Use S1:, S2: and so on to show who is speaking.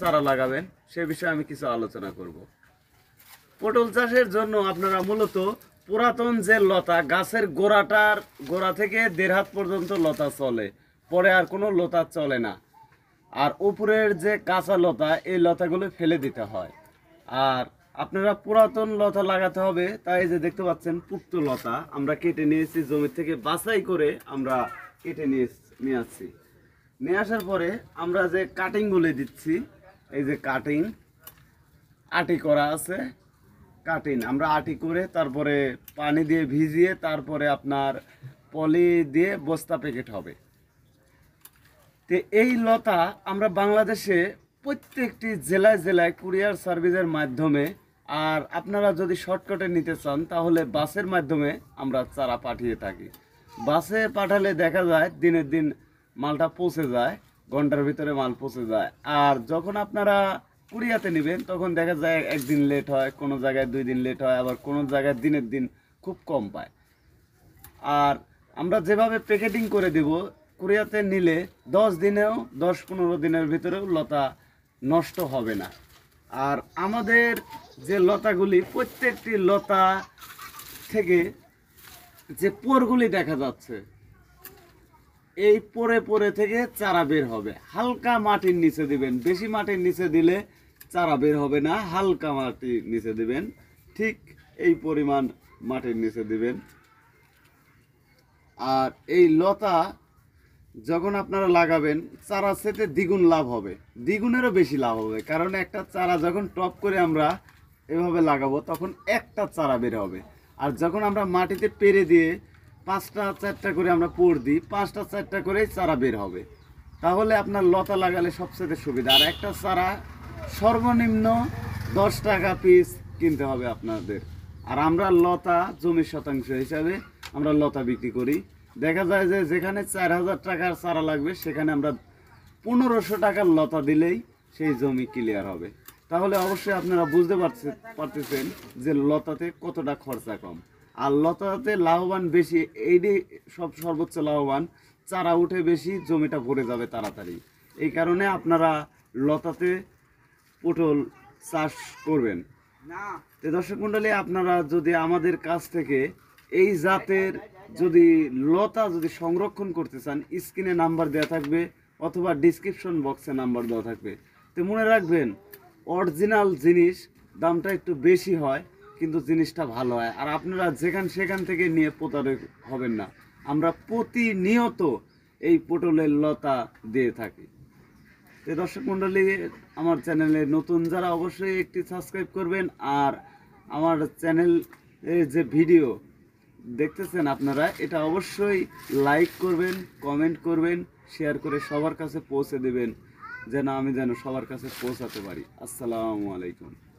S1: চারা লাগাবেন সে বিষয়ে আমি কিছু আলোচনা করব পটল চাষের জন্য আপনারা মূলত পুরাতন যে লতা গাছের গোড়াটার গোড়া থেকে দেড় হাত পর্যন্ত লতা চলে পরে আর কোনো লতা চলে না আর উপরের যে কাঁচা লতা এই লতাগুলো ফেলে দিতে হয় আর আপনারা পুরাতন লতা লাগাতে হবে তাই যে দেখতে পাচ্ছেন পুক্ত লতা আমরা কেটে নিয়েছি জমি থেকে বাছাই করে আমরা কেটে নিয়ে নিয়ে আসছি নিয়ে আসার পরে আমরা যে কাটিংগুলি দিচ্ছি এই যে কাটিং আটি করা আছে কাটিং আমরা আটি করে তারপরে পানি দিয়ে ভিজিয়ে তারপরে আপনার পলি দিয়ে বস্তা প্যাকেট হবে তো এই লতা আমরা বাংলাদেশে প্রত্যেকটি জেলায় জেলায় কুরিয়ার সার্ভিসের মাধ্যমে আর আপনারা যদি শর্টকাটে নিতে চান তাহলে বাসের মাধ্যমে আমরা চারা পাঠিয়ে থাকি বাসে পাঠালে দেখা যায় দিনের দিন মালটা পৌঁছে যায় ঘন্টার ভিতরে মাল পৌঁছে যায় আর যখন আপনারা কুড়িয়াতে নেবেন তখন দেখা যায় একদিন লেট হয় কোনো জায়গায় দুই দিন লেট হয় আবার কোনো জায়গায় দিনের দিন খুব কম পায় আর আমরা যেভাবে প্যাকেটিং করে দেব কুড়িয়াতে নিলে দশ দিনেও দশ পনেরো দিনের ভিতরেও লতা নষ্ট হবে না আর আমাদের যে লতাগুলি প্রত্যেকটি লতা থেকে যে পোরগুলি দেখা যাচ্ছে এই পরে পরে থেকে চারা বের হবে হালকা মাটির নিচে দিবেন বেশি মাটির নিচে দিলে চারা বের হবে না হালকা মাটির নিচে দিবেন ঠিক এই পরিমাণ মাটির নিচে দিবেন আর এই লতা যখন আপনারা লাগাবেন চারা সেতে দ্বিগুণ লাভ হবে দ্বিগুণেরও বেশি লাভ হবে কারণ একটা চারা যখন টপ করে আমরা এভাবে লাগাবো তখন একটা চারা বের হবে আর যখন আমরা মাটিতে পেরে দিয়ে পাঁচটা চারটা করে আমরা পোর দিই পাঁচটা চারটা করেই চারা বের হবে তাহলে আপনার লতা লাগালে সবচেয়ে সুবিধা আর একটা চারা সর্বনিম্ন দশ টাকা পিস কিনতে হবে আপনাদের আর আমরা লতা জমির শতাংশ হিসাবে আমরা লতা বিক্রি করি দেখা যায় যে যেখানে চার হাজার টাকার চারা লাগবে সেখানে আমরা পনেরোশো টাকার লতা দিলেই সেই জমি ক্লিয়ার হবে তাহলে অবশ্যই আপনারা বুঝতে পারছে পারতেছেন যে লতাতে কতটা খরচা কম আর লতাতে লাভবান বেশি এইটি সব সর্বোচ্চ লাভবান চারা উঠে বেশি জমিটা ভরে যাবে তাড়াতাড়ি এই কারণে আপনারা লতাতে পটল চাষ করবেন তো দর্শক মণ্ডলী আপনারা যদি আমাদের কাছ থেকে এই জাতের যদি লতা যদি সংরক্ষণ করতে চান স্ক্রিনে নাম্বার দেওয়া থাকবে অথবা ডিসক্রিপশন বক্সে নাম্বার দেওয়া থাকবে তো মনে রাখবেন অরিজিনাল জিনিস দামটা একটু বেশি হয় কিন্তু জিনিসটা ভালো হয় আর আপনারা যেখান সেখান থেকে নিয়ে প্রতারক হবেন না আমরা প্রতিনিয়ত এই পটলের লতা দিয়ে থাকি তো দর্শক মণ্ডলী আমার চ্যানেলে নতুন যারা অবশ্যই একটি সাবস্ক্রাইব করবেন আর আমার চ্যানেল যে ভিডিও দেখতেছেন আপনারা এটা অবশ্যই লাইক করবেন কমেন্ট করবেন শেয়ার করে সবার কাছে পৌঁছে দেবেন যেন আমি যেন সবার কাছে পৌঁছাতে পারি আসসালামু আলাইকুম